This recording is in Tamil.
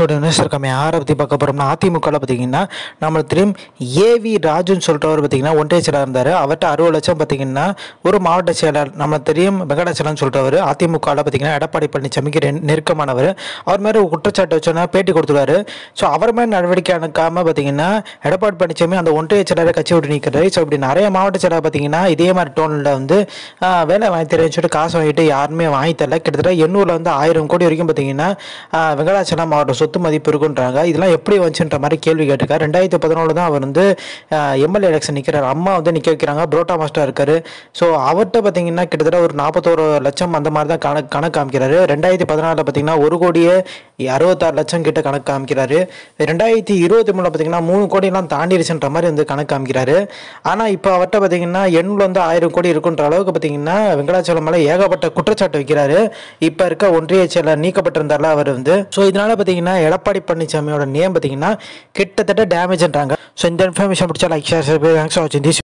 கட்சியோட நியூஸ் யாரை பற்றி பார்க்க போகிறோம்னா அதிமுகவில் பார்த்தீங்கன்னா நம்ம திரும்ப ஏவி ராஜுன்னு சொல்கிறவர் பார்த்தீங்கன்னா ஒன்றிய செயலாக இருந்தார் அவர்கிட்ட அறுபது லட்சம் பார்த்தீங்கன்னா ஒரு மாவட்ட செயலாளர் நம்ம தெரியும் வெங்கடாச்சலம் சொல்கிறவர் அதிமுகவில் பார்த்தீங்கன்னா எடப்பாடி பழனிசாமிக்கு நெருக்கமானவர் அவர் மாதிரி குற்றச்சாட்டு வச்சோன்னா பேட்டி கொடுத்துருவாரு ஸோ அவர் மாதிரி நடவடிக்கை அனுக்காமல் பார்த்தீங்கன்னா எடப்பாடி பழனிசாமி அந்த ஒன்றிய செயலாளர் கட்சி விட்டு நிற்கிறாரு ஸோ இப்படி நிறைய மாவட்ட செயலாளர் பார்த்தீங்கன்னா இதே மாதிரி டோனில் வந்து வேலை வாங்கி தரேன்னு சொல்லிட்டு காசு வாங்கிட்டு யாருமே வாங்கி தரல கிட்டத்தட்ட எண்ணூரில் வந்து ஆயிரம் கோடி வரைக்கும் பார்த்தீங்கன்னா வெங்கடாச்சலம் அவரோட சொத்து மதிப்பு இருக்குன்றாங்க இதெல்லாம் எப்படி வந்துச்சுன்ற மாதிரி கேள்வி கேட்டிருக்காரு ரெண்டாயிரத்தி பதினோரு தான் அவர் வந்து எம்எல்ஏ எலெக்ஷன் நிற்கிறார் அம்மா வந்து நிற்க வைக்கிறாங்க புரோட்டா மாஸ்டர் இருக்காரு ஸோ அவர்கிட்ட பார்த்தீங்கன்னா கிட்டத்தட்ட ஒரு நாற்பத்தோரு லட்சம் அந்த மாதிரி தான் கணக்கு கணக்கு காமிக்கிறாரு ரெண்டாயிரத்தி பதினாலில் பார்த்தீங்கன்னா ஒரு கோடியே அறுபத்தாறு லட்சம் கிட்ட கணக்கு காமிக்கிறாரு ரெண்டாயிரத்தி இருபத்தி மூணில் பார்த்தீங்கன்னா மூணு கோடியெல்லாம் தாண்டிடுச்சுன்ற மாதிரி வந்து கணக்கு காமிக்கிறாரு ஆனால் இப்போ அவர்கிட்ட பார்த்தீங்கன்னா எண்ணில் வந்து ஆயிரம் கோடி இருக்குன்ற அளவுக்கு பார்த்தீங்கன்னா வெங்கடாச்சலம் மேலே ஏகப்பட்ட குற்றச்சாட்டு வைக்கிறாரு இப்போ இருக்க ஒன்றிய செயலர் நீக்கப்பட்டிருந்தார்ல அவர் வந்து ஸோ இதனால் பார்த்தீங்கன்னா எடப்பாடி பழனிசாமியோட நேம் பார்த்தீங்கன்னா கிட்டத்தட்ட டேமேஜ்ன்றாங்க ஸோ இந்த இன்ஃபர்மேஷன் பிடிச்சா லைக் ஷேர் வாட்சிங் திஸ்